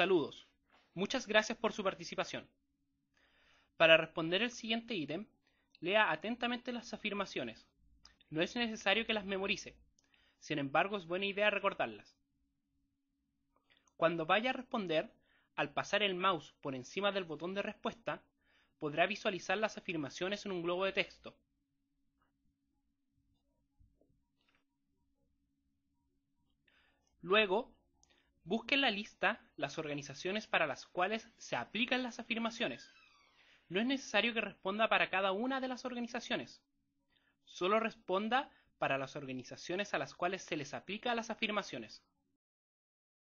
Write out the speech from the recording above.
Saludos. Muchas gracias por su participación. Para responder el siguiente ítem, lea atentamente las afirmaciones. No es necesario que las memorice. Sin embargo, es buena idea recordarlas. Cuando vaya a responder, al pasar el mouse por encima del botón de respuesta, podrá visualizar las afirmaciones en un globo de texto. Luego, Busque en la lista las organizaciones para las cuales se aplican las afirmaciones. No es necesario que responda para cada una de las organizaciones. Solo responda para las organizaciones a las cuales se les aplica las afirmaciones.